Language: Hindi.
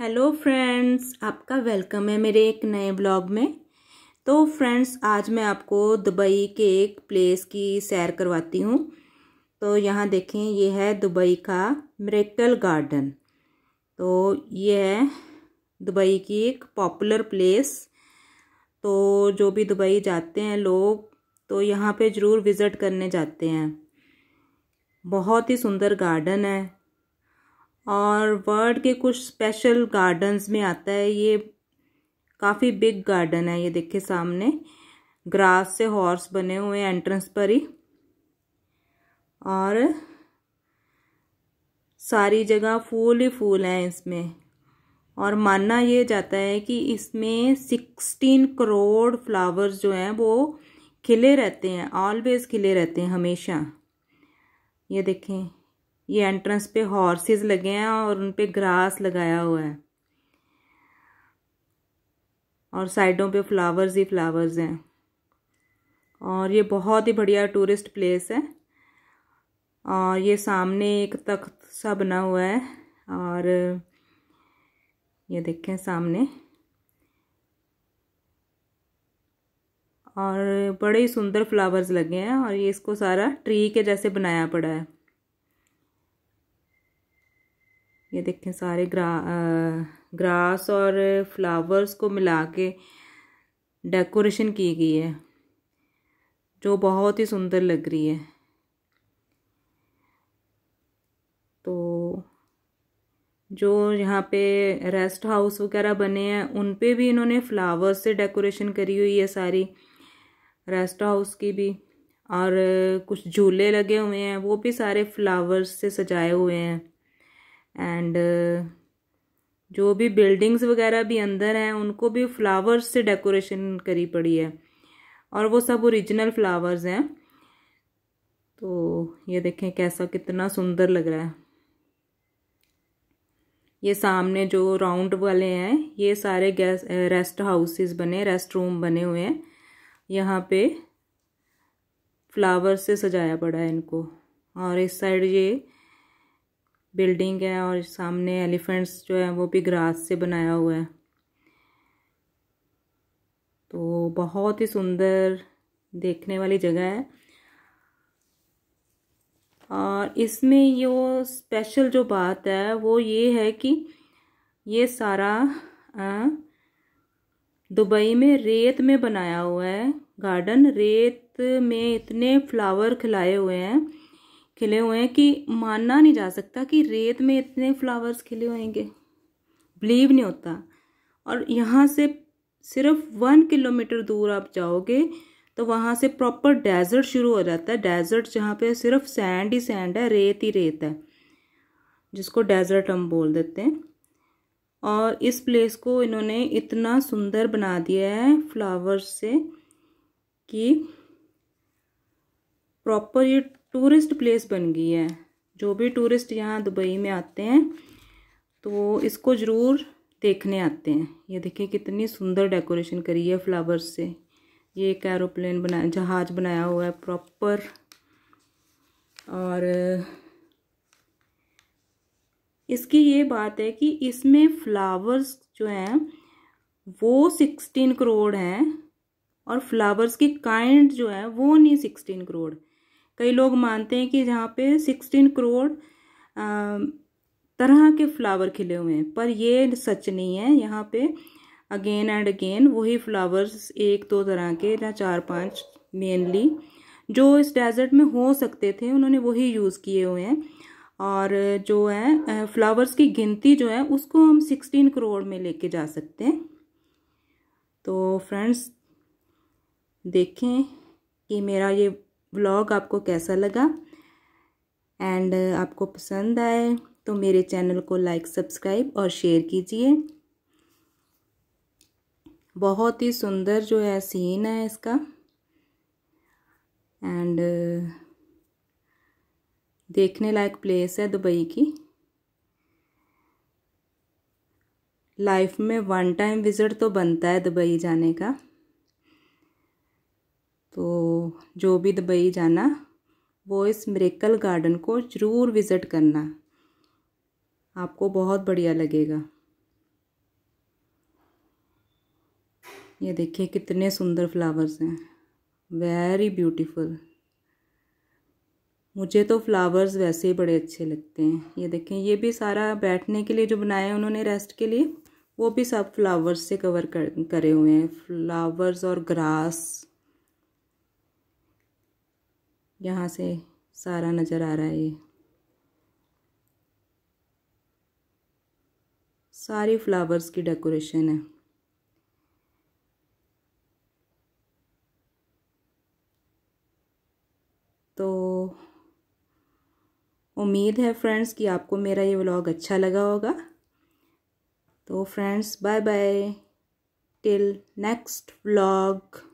हेलो फ्रेंड्स आपका वेलकम है मेरे एक नए ब्लॉग में तो फ्रेंड्स आज मैं आपको दुबई के एक प्लेस की सैर करवाती हूँ तो यहाँ देखें ये है दुबई का मरेकल गार्डन तो ये है दुबई की एक पॉपुलर प्लेस तो जो भी दुबई जाते हैं लोग तो यहाँ पे ज़रूर विज़िट करने जाते हैं बहुत ही सुंदर गार्डन है और वर्ल्ड के कुछ स्पेशल गार्डन्स में आता है ये काफ़ी बिग गार्डन है ये देखिए सामने ग्रास से हॉर्स बने हुए हैं एंट्रेंस पर ही और सारी जगह फूल ही फूल हैं इसमें और माना ये जाता है कि इसमें सिक्सटीन करोड़ फ्लावर्स जो हैं वो खिले रहते हैं ऑलवेज खिले रहते हैं हमेशा ये देखें ये एंट्रेंस पे हॉर्सेस लगे हैं और उन पे ग्रास लगाया हुआ है और साइडों पे फ्लावर्स ही फ्लावर्स हैं और ये बहुत ही बढ़िया टूरिस्ट प्लेस है और ये सामने एक तख्त सा बना हुआ है और ये देखें सामने और बड़े ही सुंदर फ्लावर्स लगे हैं और ये इसको सारा ट्री के जैसे बनाया पड़ा है ये देखें सारे ग्रा ग्रास और फ्लावर्स को मिला के डेकोरेशन की गई है जो बहुत ही सुंदर लग रही है तो जो यहाँ पे रेस्ट हाउस वगैरह बने हैं उन पे भी इन्होंने फ्लावर्स से डेकोरेशन करी हुई है सारी रेस्ट हाउस की भी और कुछ झूले लगे हुए हैं वो भी सारे फ्लावर्स से सजाए हुए हैं एंड uh, जो भी बिल्डिंग्स वगैरह भी अंदर हैं उनको भी फ्लावर्स से डेकोरेशन करी पड़ी है और वो सब ओरिजिनल फ्लावर्स हैं तो ये देखें कैसा कितना सुंदर लग रहा है ये सामने जो राउंड वाले हैं ये सारे गैस रेस्ट हाउसेस बने रेस्ट रूम बने हुए हैं यहाँ पे फ्लावर्स से सजाया पड़ा है इनको और इस साइड ये बिल्डिंग है और सामने एलिफेंट्स जो है वो भी ग्रास से बनाया हुआ है तो बहुत ही सुंदर देखने वाली जगह है और इसमें ये स्पेशल जो बात है वो ये है कि ये सारा दुबई में रेत में बनाया हुआ है गार्डन रेत में इतने फ्लावर खिलाए हुए हैं खिले हुए हैं कि मानना नहीं जा सकता कि रेत में इतने फ्लावर्स खिले होंगे बिलीव नहीं होता और यहाँ से सिर्फ वन किलोमीटर दूर आप जाओगे तो वहाँ से प्रॉपर डेजर्ट शुरू हो जाता है डेजर्ट जहाँ पे सिर्फ सैंड ही सैंड है रेत ही रेत है जिसको डेजर्ट हम बोल देते हैं और इस प्लेस को इन्होंने इतना सुंदर बना दिया है फ्लावर्स से कि प्रॉपर ये टूरिस्ट प्लेस बन गई है जो भी टूरिस्ट यहाँ दुबई में आते हैं तो इसको ज़रूर देखने आते हैं ये देखिए कितनी सुंदर डेकोरेशन करी है फ्लावर्स से ये एक एरोप्लेन बनाया जहाज़ बनाया हुआ है प्रॉपर और इसकी ये बात है कि इसमें फ्लावर्स जो हैं वो सिक्सटीन करोड़ हैं और फ्लावर्स की काइंड जो है वो नहीं सिक्सटीन करोड़ कई लोग मानते हैं कि जहाँ पे सिक्सटीन करोड़ तरह के फ्लावर खिले हुए हैं पर ये सच नहीं है यहाँ पे अगेन एंड अगेन वही फ्लावर्स एक दो तरह के या चार पांच मेनली जो इस डेजर्ट में हो सकते थे उन्होंने वही यूज़ किए हुए हैं और जो है फ्लावर्स की गिनती जो है उसको हम सिक्सटीन करोड़ में लेके जा सकते हैं तो फ्रेंड्स देखें कि मेरा ये व्लॉग आपको कैसा लगा एंड uh, आपको पसंद आए तो मेरे चैनल को लाइक सब्सक्राइब और शेयर कीजिए बहुत ही सुंदर जो है सीन है इसका एंड uh, देखने लायक प्लेस है दुबई की लाइफ में वन टाइम विज़िट तो बनता है दुबई जाने का तो जो भी दुबई जाना वो इस मरेकल गार्डन को ज़रूर विज़िट करना आपको बहुत बढ़िया लगेगा ये देखिए कितने सुंदर फ्लावर्स हैं वेरी ब्यूटीफुल मुझे तो फ्लावर्स वैसे ही बड़े अच्छे लगते हैं ये देखें ये भी सारा बैठने के लिए जो बनाया है उन्होंने रेस्ट के लिए वो भी सब फ्लावर्स से कवर कर करे हुए हैं फ्लावर्स और ग्रास यहाँ से सारा नज़र आ रहा है ये सारी फ्लावर्स की डेकोरेशन है तो उम्मीद है फ्रेंड्स कि आपको मेरा ये व्लॉग अच्छा लगा होगा तो friends bye bye till next vlog